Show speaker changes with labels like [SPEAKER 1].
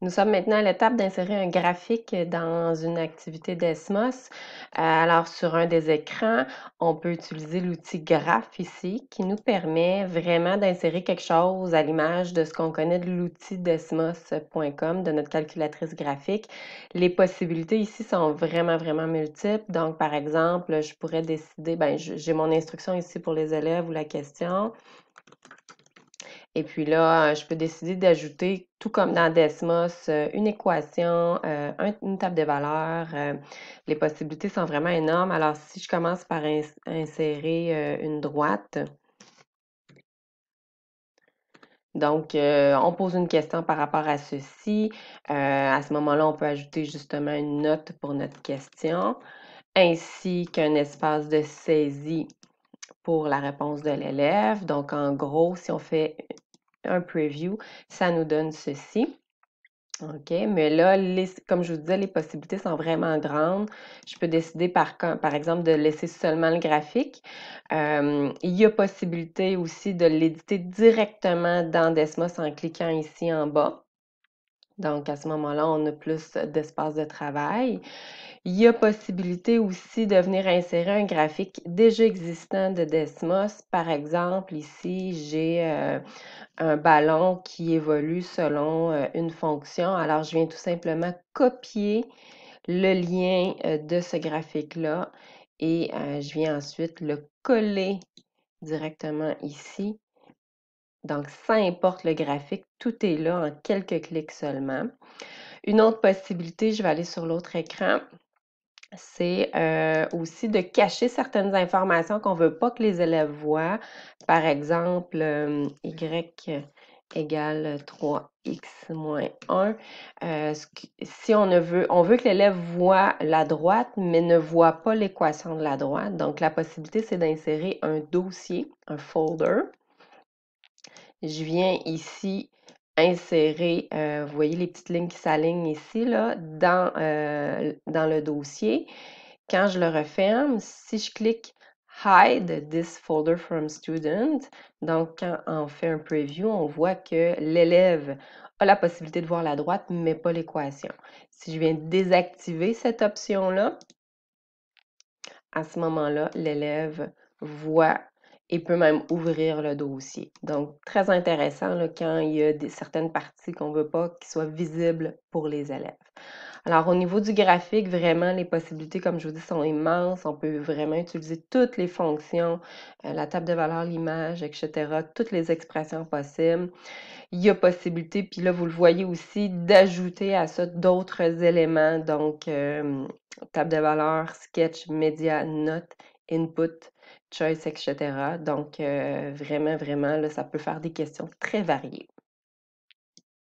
[SPEAKER 1] Nous sommes maintenant à l'étape d'insérer un graphique dans une activité d'ESMOS. Euh, alors, sur un des écrans, on peut utiliser l'outil Graph ici qui nous permet vraiment d'insérer quelque chose à l'image de ce qu'on connaît de l'outil d'ESMOS.com, de notre calculatrice graphique. Les possibilités ici sont vraiment, vraiment multiples. Donc, par exemple, je pourrais décider, ben, j'ai mon instruction ici pour les élèves ou la question. Et puis là, euh, je peux décider d'ajouter, tout comme dans Desmos, euh, une équation, euh, une table de valeurs. Les possibilités sont vraiment énormes. Alors, si je commence par insérer une droite, donc, on pose une question par rapport à ceci. à ce moment-là, on peut ajouter justement une note pour notre question, ainsi qu'un espace de saisie pour la réponse de l'élève. Donc, en gros, si on fait un preview, ça nous donne ceci. OK, mais là, comme je vous disais, les possibilités sont vraiment grandes. Je peux décider par, par exemple de laisser seulement le graphique. il y a possibilité aussi de l'éditer directement dans Desmos en cliquant ici en bas. Donc, à ce moment-là, on a plus d'espace de travail. Il y a possibilité aussi de venir insérer un graphique déjà existant de Desmos. Par exemple, ici, j'ai euh, un ballon qui évolue selon euh, une fonction. Alors, je viens tout simplement copier le lien euh, de ce graphique-là et je viens ensuite le coller directement ici donc, ça importe le graphique, tout est là en quelques clics seulement. Une autre possibilité, je vais aller sur l'autre écran, c'est euh, aussi de cacher certaines informations qu'on ne veut pas que les élèves voient. Par exemple, Y égale 3x moins 1. Euh, si on, veut, on veut que l'élève voit la droite, mais ne voit pas l'équation de la droite. Donc, la possibilité, c'est d'insérer un dossier, un folder, je viens ici insérer, euh, vous voyez les petites lignes qui s'alignent ici, là, dans, euh, dans le dossier. Quand je le referme, si je clique Hide this folder from student, donc quand on fait un preview, on voit que l'élève a la possibilité de voir la droite, mais pas l'équation. Si je viens désactiver cette option-là, à ce moment-là, l'élève voit et peut même ouvrir le dossier. Donc, très intéressant quand il y a certaines parties qu'on ne veut pas qui soient visibles pour les élèves. Alors, au niveau du graphique, vraiment, les possibilités, comme je vous dis, sont immenses. On peut vraiment utiliser toutes les fonctions, euh, la table de valeur, l'image, etc., toutes les expressions possibles. Il y a possibilité, puis là, vous le voyez aussi, d'ajouter à ça d'autres éléments, donc euh, table de valeur, sketch, média, note, input, Choice, etc. Donc, euh, vraiment, vraiment, là, ça peut faire des questions très variées.